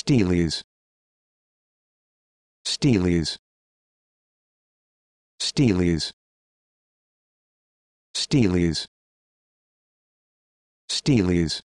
Steelies Steelies Steelies Steelies Steelies